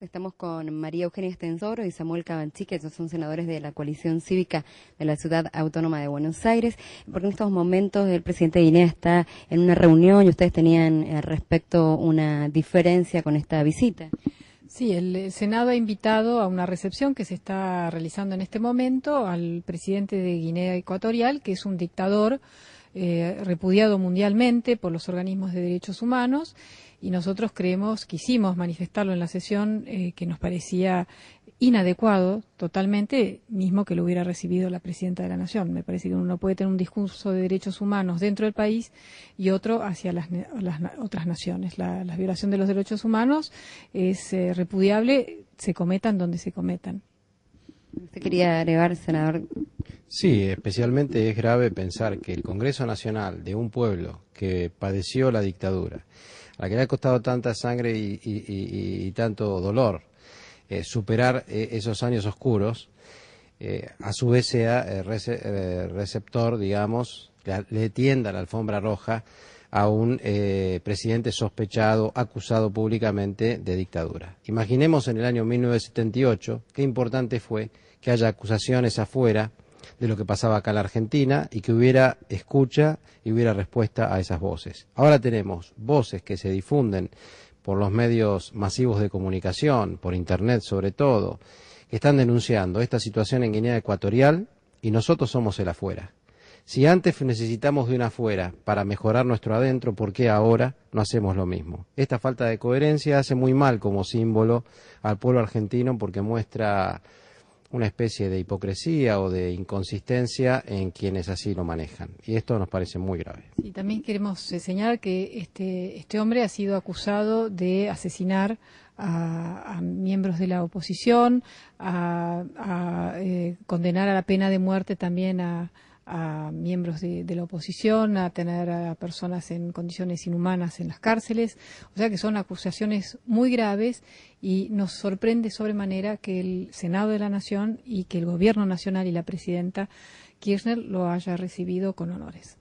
Estamos con María Eugenia Estensoro y Samuel Cabanchique, que son senadores de la coalición cívica de la ciudad autónoma de Buenos Aires, porque en estos momentos el presidente de Guinea está en una reunión y ustedes tenían eh, al respecto una diferencia con esta visita. Sí, el Senado ha invitado a una recepción que se está realizando en este momento al presidente de Guinea Ecuatorial, que es un dictador eh, repudiado mundialmente por los organismos de derechos humanos y nosotros creemos, quisimos manifestarlo en la sesión eh, que nos parecía inadecuado totalmente, mismo que lo hubiera recibido la presidenta de la Nación. Me parece que uno puede tener un discurso de derechos humanos dentro del país y otro hacia las, otras naciones. La, violación de los derechos humanos es eh, repudiable, se cometan donde se cometan. Usted quería agregar, senador, Sí, especialmente es grave pensar que el Congreso Nacional de un pueblo que padeció la dictadura, a la que le ha costado tanta sangre y, tanto dolor eh, superar eh, esos años oscuros, eh, a su vez sea receptor, digamos, le, le tienda la alfombra roja a un presidente sospechado, acusado públicamente de dictadura. Imaginemos en el año 1978 qué importante fue que haya acusaciones afuera de lo que pasaba acá en la Argentina y que hubiera escucha y hubiera respuesta a esas voces. Ahora tenemos voces que se difunden por los medios masivos de comunicación, por Internet sobre todo, que están denunciando esta situación en Guinea Ecuatorial y nosotros somos el afuera. Si antes necesitamos de un afuera para mejorar nuestro adentro, ¿por qué ahora no hacemos lo mismo? Esta falta de coherencia hace muy mal como símbolo al pueblo argentino porque muestra una especie de hipocresía o de inconsistencia en quienes así lo manejan. Y esto nos parece muy grave. Y también queremos eh, señalar que este, este hombre ha sido acusado de asesinar a, miembros de la oposición, a, eh, condenar a la pena de muerte también a, a miembros de, la oposición, a tener a personas en condiciones inhumanas en las cárceles. O sea que son acusaciones muy graves y nos sorprende sobremanera que el Senado de la Nación y que el Gobierno Nacional y la Presidenta Kirchner lo haya recibido con honores.